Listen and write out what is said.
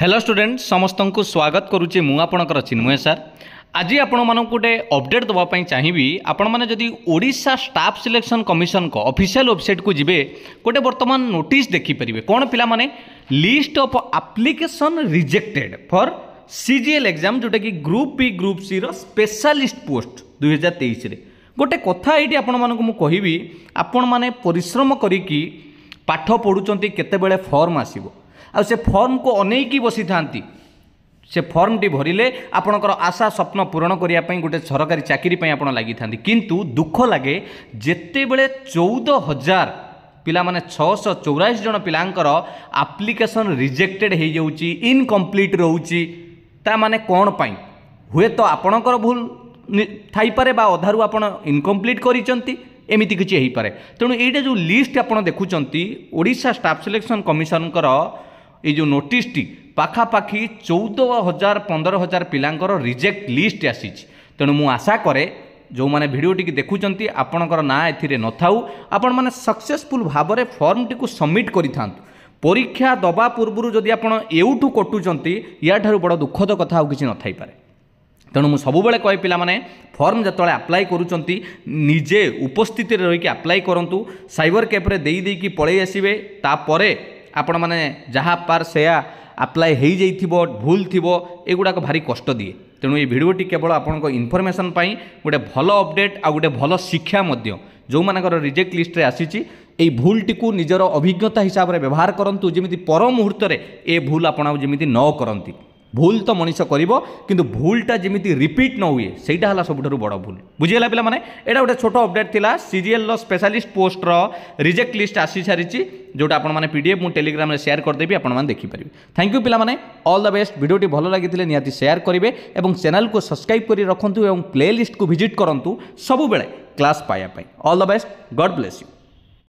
hello student সমস্ত স্বাগত করুছি মু আপনার চিন্ময় স্যার আজি আপনার গোটে অপডেট দেওয়া চাহিবি আপনার যদি Odisha staff selection commission official website কু যাবে গোটে বর্তমান নোটিস দেখিপারে কোণ পিলা মানে list of application rejected for CGL exam যেটা কি group B group C specialist post দুই হাজার তেইশে গোটে কথা এইটি আপনার কহবি আপন মানে পরিশ্রম করিকি পাঠ পড়ুচ্ছেন কেতবে ফর্ম আসবে ଆଉ ସେ ଫର୍ମକୁ ଅନେଇକି ବସିଥାନ୍ତି ସେ ଫର୍ମଟି ଭରିଲେ ଆପଣଙ୍କର ଆଶା ସ୍ୱପ୍ନ ପୂରଣ କରିବା ପାଇଁ ଗୋଟେ ସରକାରୀ ଚାକିରି ପାଇଁ ଆପଣ ଲାଗିଥାନ୍ତି କିନ୍ତୁ ଦୁଃଖ ଲାଗେ ଯେତେବେଳେ ଚଉଦ ହଜାର ପିଲାମାନେ ଛଅଶହ ଚଉରାଳିଶ ଜଣ ପିଲାଙ୍କର ଆପ୍ଲିକେସନ୍ ରିଜେକ୍ଟେଡ଼୍ ହୋଇଯାଉଛି ଇନକମ୍ପ୍ଲିଟ୍ ରହୁଛି ତା ମାନେ କ'ଣ ପାଇଁ ହୁଏତ ଆପଣଙ୍କର ଭୁଲ ଥାଇପାରେ ବା ଅଧାରୁ ଆପଣ ଇନକମ୍ପ୍ଲିଟ୍ କରିଛନ୍ତି ଏମିତି କିଛି ହେଇପାରେ ତେଣୁ ଏଇଟା ଯେଉଁ ଲିଷ୍ଟ ଆପଣ ଦେଖୁଛନ୍ତି ଓଡ଼ିଶା ଷ୍ଟାଫ୍ ସିଲେକ୍ସନ୍ କମିଶନଙ୍କର এই যে নোটিসটি পাখাপাখি চৌদ হাজার পনেরো হাজার পিলাঙ্কর রিজেক্ট লিষ্ট আসিছি তেণু মু আশা করে ଯେଉଁମାନେ ଭିଡ଼ିଓଟିକି ଦେଖୁଛନ୍ତି ଆପଣଙ୍କର ନାଁ ଏଥିରେ ନଥାଉ ଆପଣମାନେ ସକ୍ସେସଫୁଲ୍ ଭାବରେ ଫର୍ମଟିକୁ ସବମିଟ୍ କରିଥାନ୍ତୁ ପରୀକ୍ଷା ଦେବା ପୂର୍ବରୁ ଯଦି ଆପଣ ଏଉଠୁ କଟୁଛନ୍ତି ୟାଠାରୁ ବଡ଼ ଦୁଃଖଦ କଥା ଆଉ କିଛି ନଥାଇପାରେ ତେଣୁ ମୁଁ ସବୁବେଳେ କହେ ପିଲାମାନେ ଫର୍ମ ଯେତେବେଳେ ଆପ୍ଲାଏ କରୁଛନ୍ତି ନିଜେ ଉପସ୍ଥିତିରେ ରହିକି ଆପ୍ଲାଏ କରନ୍ତୁ ସାଇବର କ୍ୟାଫ୍ରେ ଦେଇ ଦେଇକି ପଳାଇ ଆସିବେ ତାପରେ ଆପଣମାନେ ଯାହା ପାର୍ ସେୟା ଆପ୍ଲାଏ ହୋଇଯାଇଥିବ ଭୁଲ ଥିବ ଏଗୁଡ଼ାକ ଭାରି କଷ୍ଟ ଦିଏ ତେଣୁ ଏ ଭିଡ଼ିଓଟି କେବଳ ଆପଣଙ୍କ ଇନଫର୍ମେସନ୍ ପାଇଁ ଗୋଟେ ଭଲ ଅପଡ଼େଟ୍ ଆଉ ଗୋଟେ ଭଲ ଶିକ୍ଷା ମଧ୍ୟ ଯେଉଁମାନଙ୍କର ରିଜେକ୍ଟ ଲିଷ୍ଟରେ ଆସିଛି এই ভুলটিকু নিজের অভিজ্ঞতা হিসাবে ব্যবহার করতু যেমি পর মুহূর্তে এ ভুল আপনার যেমি ন করতে ভুল তো মনিষ করব কিন্তু ভুলটা যেমি রিপিট ন হুয়ে সেইটা হল সবুঠার বড় ভুল বুঝিগলা পিলা মানে এটা গোটে ছোট অপডেট লা সিজিএল স্পেশালিস্ট পোস্টর রিজেক্ট লিস্ট আসি সারিছি যেটা আপনার পিডিএফ মু টেলিগ্রামে সেয়ার করেদেবি আপনার দেখিপারে থ্যাংক ইউ পিলা মানে অল দ বেস্ট ভিডিওটি ভালো লাগিলে নিহতি সেয়ার করবে এবং চ্যানেলকে সবসক্রাইব করে রাখতু এবং প্লে লিস্টকে ভিজিট করতু সবুলে ক্লাস পাইয়া all the best God bless you